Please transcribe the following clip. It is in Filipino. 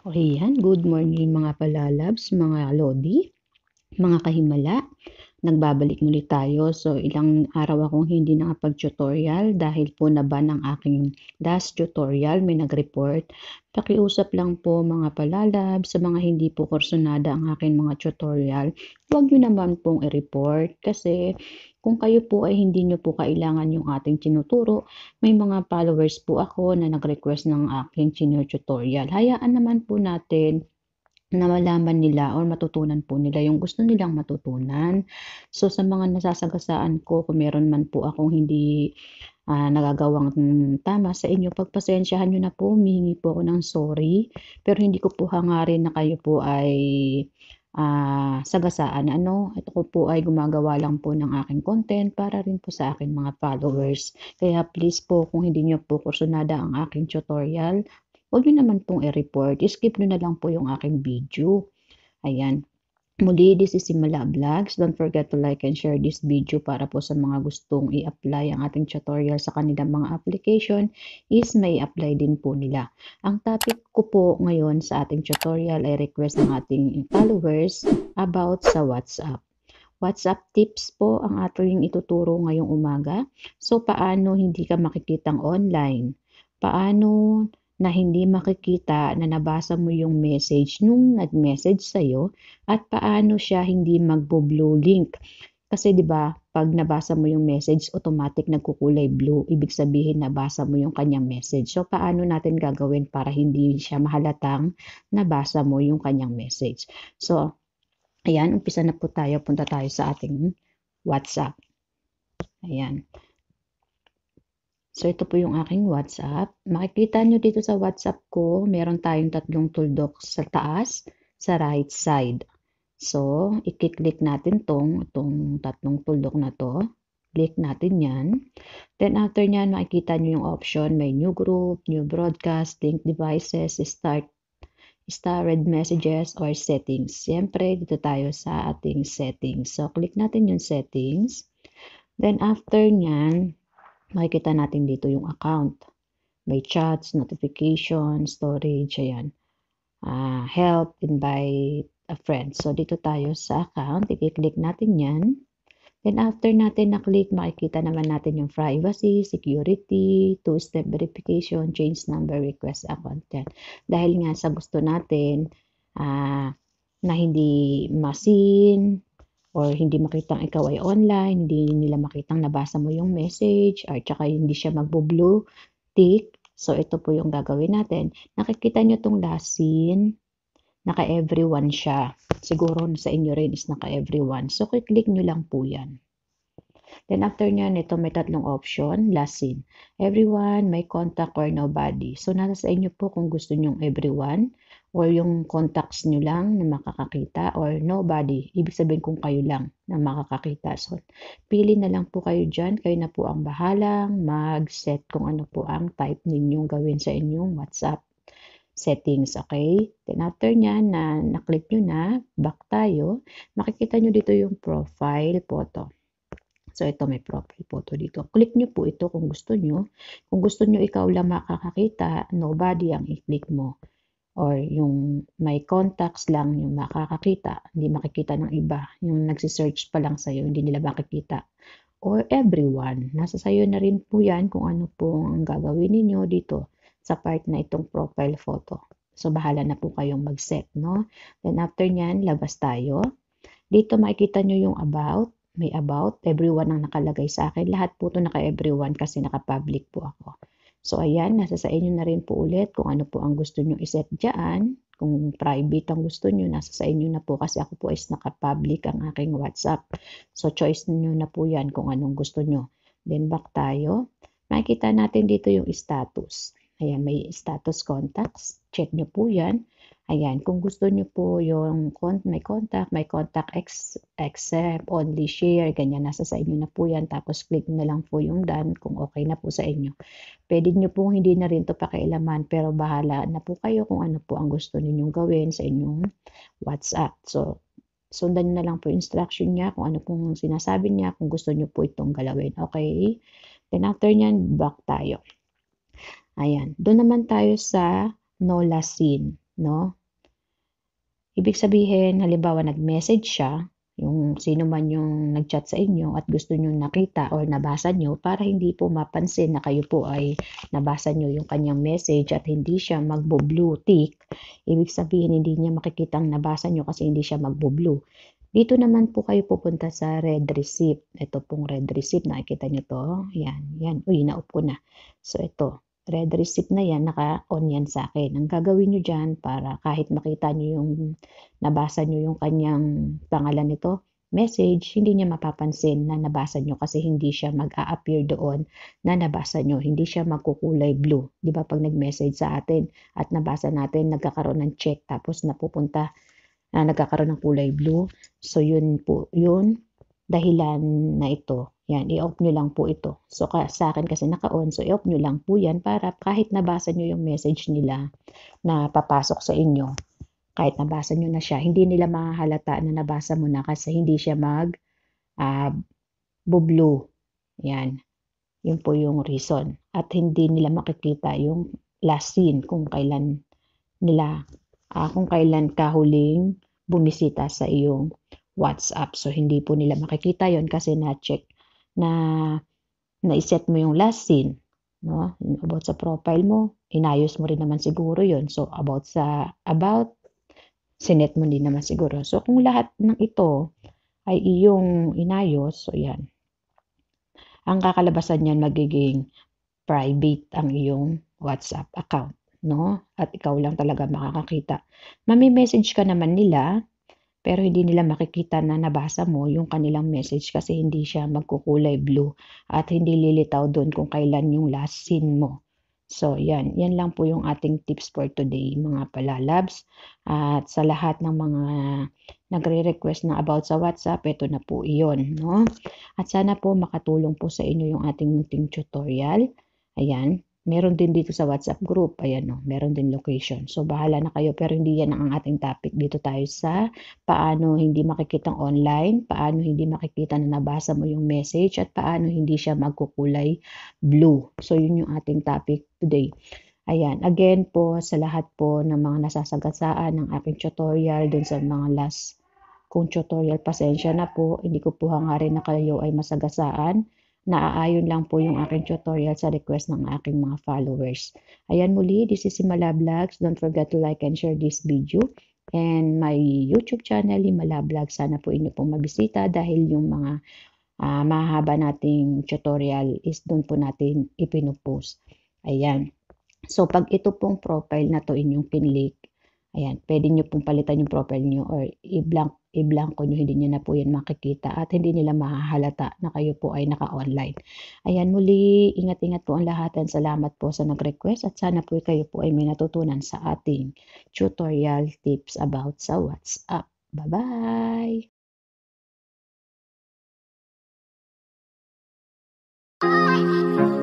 Okay yan. Good morning mga palalabs, mga lodi, mga kahimala nagbabalik muli tayo. So ilang araw akong hindi nakapag-tutorial dahil po na naba ng aking last tutorial, may nag-report. Pakiusap lang po mga palalab sa mga hindi po kursonada ang aking mga tutorial. Huwag nyo naman pong i-report kasi kung kayo po ay hindi nyo po kailangan yung ating tinuturo, may mga followers po ako na nag-request ng aking tutorial. Hayaan naman po natin na malaman nila or matutunan po nila yung gusto nilang matutunan. So sa mga nasasagasaan ko, kung meron man po akong hindi uh, nagagawang tama sa inyo, pagpasensyahan nyo na po, humihingi po ako ng sorry. Pero hindi ko po hangarin na kayo po ay uh, sagasaan. Ano, ito ko po ay gumagawa lang po ng aking content para rin po sa aking mga followers. Kaya please po, kung hindi nyo po kursunada ang aking tutorial, huwag nyo naman pong i-report. Skip nyo na lang po yung aking video. Ayan. Muli, this is Simala Vlogs. Don't forget to like and share this video para po sa mga gustong i-apply ang ating tutorial sa kanilang mga application is may apply din po nila. Ang topic ko po ngayon sa ating tutorial ay request ng ating followers about sa WhatsApp. WhatsApp tips po ang ating ituturo ngayong umaga. So, paano hindi ka makikitang online? Paano na hindi makikita na nabasa mo yung message nung nag-message sa'yo at paano siya hindi magbo-blue link. Kasi 'di ba, pag nabasa mo yung message, automatic nagkukulay blue. Ibig sabihin nabasa mo yung kanyang message. So paano natin gagawin para hindi siya mahalatang nabasa mo yung kanyang message. So ayan, umpisa na po tayo. Punta tayo sa ating WhatsApp. Ayan. So, ito po yung aking WhatsApp. Makikita nyo dito sa WhatsApp ko, meron tayong tatlong tuldok sa taas, sa right side. So, i-click natin tong, tong tatlong tuldok na to. Click natin yan. Then, after nyan, makikita nyo yung option. May new group, new broadcast, link devices, start, starred messages, or settings. Siyempre, dito tayo sa ating settings. So, click natin yung settings. Then, after nyan, makikita natin dito yung account. May chats, notification, storage, ayan. Uh, help, invite a friend. So, dito tayo sa account. I-click natin yan. Then, after natin na-click, makikita naman natin yung privacy, security, two-step verification, change number, request account. content. Dahil nga sa gusto natin uh, na hindi masin, or hindi makita ang ikaw ay online, hindi nila makitang nabasa mo yung message, or tsaka hindi siya magbo-blue tick. So, ito po yung gagawin natin. Nakikita nyo tong last scene, naka-everyone siya. Siguro sa inyo rin is naka-everyone. So, click nyo lang po yan. Then after nyan, ito may tatlong option, last scene. Everyone, may contact or nobody. So nasa sa inyo po kung gusto nyong everyone, or yung contacts nyo lang na makakakita or nobody. Ibig sabihin kung kayo lang na makakakita. So, pili na lang po kayo dyan. Kayo na po ang bahalang mag-set kung ano po ang type ninyong gawin sa inyong WhatsApp settings, okay? Then after niya na na-click nyo na, back tayo, makikita nyo dito yung profile photo. So, ito may profile photo dito. Click nyo po ito kung gusto nyo. Kung gusto nyo ikaw lang makakakita, nobody ang i-click mo or yung may contacts lang, yung makakakita, hindi makikita ng iba, yung nagsisearch pa lang sa'yo, hindi nila makikita. Or everyone, nasa sa'yo na rin po yan kung ano po ang gagawin ninyo dito sa part na itong profile photo. So, bahala na po kayong mag-set, no? Then, after nyan, labas tayo. Dito makikita nyo yung about, may about, everyone ang nakalagay sa akin. Lahat po to naka-everyone kasi naka-public po ako. So ayan, nasa sa inyo na rin po ulit kung ano po ang gusto nyo iset dyan. Kung private ang gusto nyo, nasa sa inyo na po kasi ako po is nakapublic ang aking WhatsApp. So choice nyo na po yan kung anong gusto nyo. Then back tayo. Makikita natin dito yung status. Ayan, may status contacts. Check nyo po yan. Ayan, kung gusto nyo po yung may contact, may contact ex, accept, only share, ganyan, nasa sa inyo na po yan. Tapos click na lang po yung done kung okay na po sa inyo. Pwede nyo po hindi na rin to pakialaman pero bahala na po kayo kung ano po ang gusto ninyong gawin sa inyong WhatsApp. So, sundan na lang po instruction niya kung ano pong sinasabi niya kung gusto nyo po itong galawin. Okay? Then after nyan, back tayo. Ayan. Doon naman tayo sa nolacin, no? Ibig sabihin, halimbawa nag-message siya, yung sino man yung nag-chat sa inyo at gusto nyo nakita or nabasa nyo para hindi po mapansin na kayo po ay nabasa nyo yung kanyang message at hindi siya magbo-blue tick. Ibig sabihin, hindi niya makikita ang nabasa nyo kasi hindi siya magbo-blue. Dito naman po kayo pupunta sa red receipt. Ito pong red receipt, nakikita nyo to. Yan, yan. Uy, naup ko na. So, ito red receipt na yan, naka-on yan sa akin. Ang gagawin nyo dyan para kahit makita nyo yung, nabasa nyo yung kanyang pangalan nito, message, hindi niya mapapansin na nabasa nyo kasi hindi siya mag-a-appear doon na nabasa nyo. Hindi siya magkukulay blue. Di ba pag nag-message sa atin at nabasa natin, nagkakaroon ng check tapos napupunta na ah, nagkakaroon ng kulay blue. So yun po, yun dahilan na ito yan, i-off nyo lang po ito. So, ka, sa akin kasi naka-on, so i-off nyo lang po yan para kahit nabasa nyo yung message nila na papasok sa inyo, kahit nabasa nyo na siya, hindi nila mahahalata na nabasa mo na kasi hindi siya mag uh, bublu. Yan. Yun po yung reason. At hindi nila makikita yung last scene kung kailan nila, uh, kung kailan ka huling bumisita sa iyong WhatsApp. So, hindi po nila makikita yon kasi na-check na na-set mo yung last seen, no? About sa profile mo, inayos mo rin naman siguro 'yon. So about sa about sinet mo din naman siguro. So kung lahat ng ito ay iyong inayos, so 'yan. Ang kakalabasan niyan magiging private ang iyong WhatsApp account, no? At ikaw lang talaga makakakita. Mami-message ka naman nila pero hindi nila makikita na nabasa mo yung kanilang message kasi hindi siya magkukulay blue at hindi lilitaw doon kung kailan yung last seen mo. So, yan. Yan lang po yung ating tips for today, mga palalabs. At sa lahat ng mga nagre-request na about sa WhatsApp, ito na po iyon. No? At sana po makatulong po sa inyo yung ating munting tutorial. Ayan. Meron din dito sa WhatsApp group, ayan no, meron din location. So bahala na kayo pero hindi yan ang ating topic. Dito tayo sa paano hindi makikita online, paano hindi makikita na nabasa mo yung message at paano hindi siya magkukulay blue. So yun yung ating topic today. Ayan, again po sa lahat po ng mga nasasagasaan ng aking tutorial dun sa mga last kung tutorial, pasensya na po, hindi ko po hangarin na kayo ay masagasaan. Naaayon lang po yung aking tutorial sa request ng aking mga followers. Ayan muli, this is Himala Vlogs. Don't forget to like and share this video. And my YouTube channel, Himala Vlogs. Sana po inyo pong mabisita dahil yung mga uh, mahaba nating tutorial is doon po natin ipinupost. Ayan. So, pag ito pong profile na to inyong kinlik, ayan, pwede nyo pong palitan yung profile nyo or i-blank i-blanco nyo, hindi nyo na po yan makikita at hindi nila mahahalata na kayo po ay naka-online. Ayan, muli, ingat-ingat po ang lahat at salamat po sa nag-request at sana po kayo po ay may natutunan sa ating tutorial tips about sa WhatsApp. Bye-bye! Thank you.